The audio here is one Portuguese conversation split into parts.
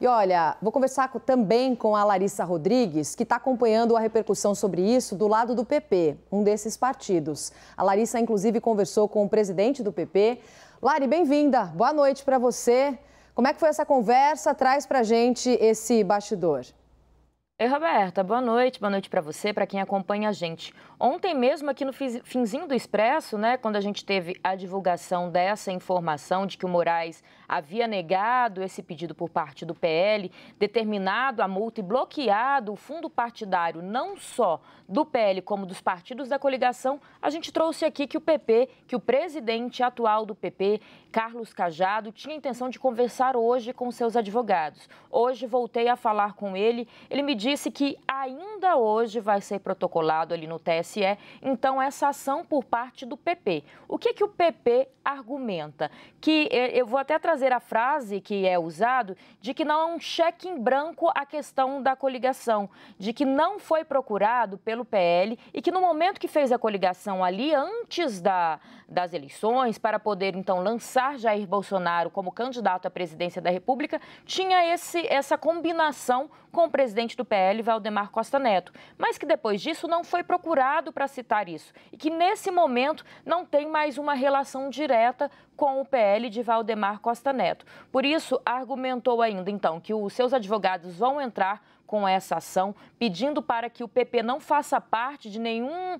E olha, vou conversar com, também com a Larissa Rodrigues, que está acompanhando a repercussão sobre isso do lado do PP, um desses partidos. A Larissa, inclusive, conversou com o presidente do PP. Lari, bem-vinda. Boa noite para você. Como é que foi essa conversa? Traz para gente esse bastidor. Ei, Roberta, boa noite. Boa noite para você, para quem acompanha a gente. Ontem mesmo, aqui no finzinho do Expresso, né, quando a gente teve a divulgação dessa informação de que o Moraes havia negado esse pedido por parte do PL, determinado a multa e bloqueado o fundo partidário, não só do PL, como dos partidos da coligação, a gente trouxe aqui que o PP, que o presidente atual do PP, Carlos Cajado, tinha intenção de conversar hoje com seus advogados. Hoje voltei a falar com ele, ele me disse disse que ainda hoje vai ser protocolado ali no TSE, então, essa ação por parte do PP. O que, que o PP argumenta? Que eh, eu vou até trazer a frase que é usado de que não é um cheque em branco a questão da coligação, de que não foi procurado pelo PL e que no momento que fez a coligação ali, antes da, das eleições, para poder então lançar Jair Bolsonaro como candidato à presidência da República, tinha esse, essa combinação com o presidente do PL. PL Valdemar Costa Neto, mas que depois disso não foi procurado para citar isso e que nesse momento não tem mais uma relação direta com o PL de Valdemar Costa Neto. Por isso, argumentou ainda então que os seus advogados vão entrar com essa ação, pedindo para que o PP não faça parte de nenhum.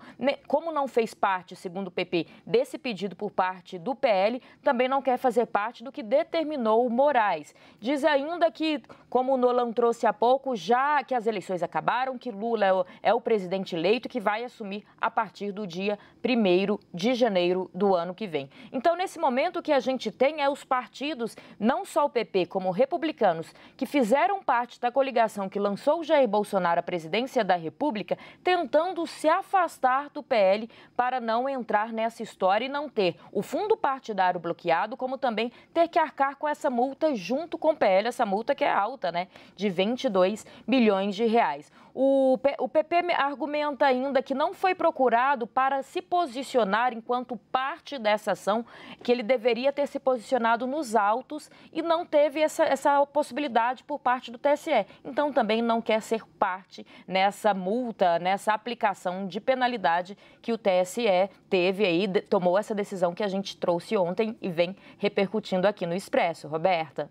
Como não fez parte, segundo o PP, desse pedido por parte do PL, também não quer fazer parte do que determinou o Moraes. Diz ainda que, como o Nolan trouxe há pouco, já que as eleições acabaram, que Lula é o, é o presidente eleito que vai assumir a partir do dia 1 de janeiro do ano que vem. Então, nesse momento, o que a gente tem é os partidos, não só o PP, como republicanos, que fizeram parte da coligação que lançou alcançou Jair Bolsonaro a presidência da República tentando se afastar do PL para não entrar nessa história e não ter o fundo partidário bloqueado, como também ter que arcar com essa multa junto com o PL, essa multa que é alta, né, de 22 bilhões de reais. O, o PP argumenta ainda que não foi procurado para se posicionar enquanto parte dessa ação, que ele deveria ter se posicionado nos autos e não teve essa, essa possibilidade por parte do TSE. Então também não quer ser parte nessa multa, nessa aplicação de penalidade que o TSE teve aí, tomou essa decisão que a gente trouxe ontem e vem repercutindo aqui no Expresso. Roberta.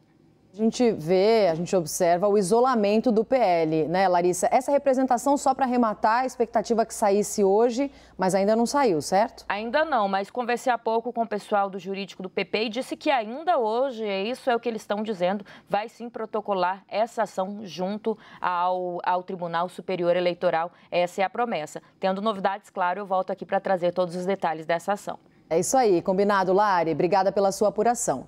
A gente vê, a gente observa o isolamento do PL, né, Larissa? Essa representação só para arrematar a expectativa que saísse hoje, mas ainda não saiu, certo? Ainda não, mas conversei há pouco com o pessoal do jurídico do PP e disse que ainda hoje, é isso é o que eles estão dizendo, vai sim protocolar essa ação junto ao, ao Tribunal Superior Eleitoral. Essa é a promessa. Tendo novidades, claro, eu volto aqui para trazer todos os detalhes dessa ação. É isso aí, combinado, Lari. Obrigada pela sua apuração.